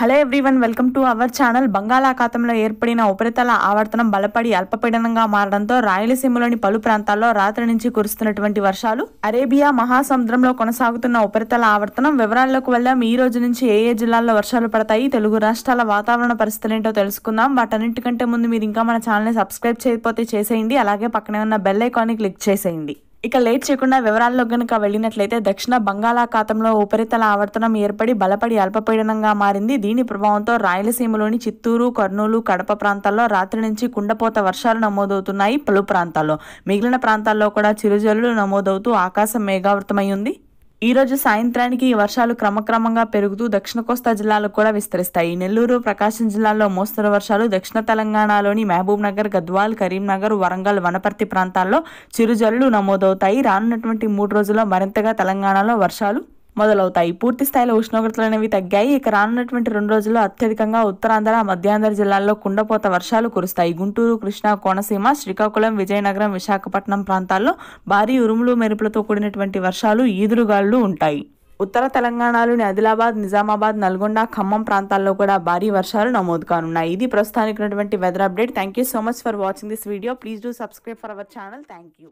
hello everyone welcome to our channel బంగాళాఖాతంలో ఏర్పడిన ఉపరితల ఆవర్తనం బలపడి అల్పపీడనంగా మారడంతో రాయలసీమలోని పలు ప్రాంతాల్లో రాత్రి నుంచి కురుస్తున్నటువంటి వర్షాలు అరేబియా మహాసముద్రంలో కొనసాగుతున్న ఉపరితల ఆవర్తనం వివరాల్లోకి వెళ్ళాం ఈ రోజు నుంచి ఏ ఏ జిల్లాల్లో వర్షాలు పడతాయి తెలుగు రాష్ట్రాల వాతావరణ పరిస్థితులు ఏంటో తెలుసుకుందాం వాటన్నింటికంటే ముందు మీరు ఇంకా మన ఛానల్ని సబ్స్క్రైబ్ చేయకపోతే చేసేయండి అలాగే పక్కనే ఉన్న బెల్ ఐకాన్ని క్లిక్ చేసేయండి ఇక లేట్ చేయకుండా వివరాల్లో గనుక వెళ్ళినట్లయితే దక్షిణ బంగాళాఖాతంలో ఉపరితల ఆవర్తనం ఏర్పడి బలపడి అల్పపీడనంగా మారింది దీని ప్రభావంతో రాయలసీమలోని చిత్తూరు కర్నూలు కడప ప్రాంతాల్లో రాత్రి నుంచి కుండపోత వర్షాలు నమోదవుతున్నాయి పలు ప్రాంతాల్లో మిగిలిన ప్రాంతాల్లో కూడా చిరుజల్లు నమోదవుతూ ఆకాశం మేఘావృతమై ఉంది ఈరోజు సాయంత్రానికి ఈ వర్షాలు క్రమక్రమంగా పెరుగుతూ దక్షిణ కోస్తా జిల్లాలకు కూడా విస్తరిస్తాయి నెల్లూరు ప్రకాశం జిల్లాల్లో మోస్తరు వర్షాలు దక్షిణ తెలంగాణలోని మహబూబ్ నగర్ గద్వాల్ కరీంనగర్ వరంగల్ వనపర్తి ప్రాంతాల్లో చిరుజల్లు నమోదవుతాయి రానున్నటువంటి మూడు రోజుల్లో మరింతగా తెలంగాణలో వర్షాలు మొదలవుతాయి పూర్తి స్థాయిలో ఉష్ణోగ్రతలు అనేవి తగ్గాయి ఇక రానున్నటువంటి రెండు రోజుల్లో అత్యధికంగా ఉత్తరాంధ్ర మధ్యాంధ్ర జిల్లాల్లో కుండపోత వర్షాలు కురుస్తాయి గుంటూరు కృష్ణా కోనసీమ శ్రీకాకుళం విజయనగరం విశాఖపట్నం ప్రాంతాల్లో భారీ ఉరుములు మెరుపులతో కూడినటువంటి వర్షాలు ఈదురుగాళ్ళు ఉంటాయి ఉత్తర తెలంగాణలోని ఆదిలాబాద్ నిజామాబాద్ నల్గొండ ఖమ్మం ప్రాంతాల్లో కూడా భారీ వర్షాలు నమోదు కానున్నాయి ఇది ప్రస్తుతానికి ఉన్నటువంటి weather update thank you so much for watching this video please do subscribe for our channel thank you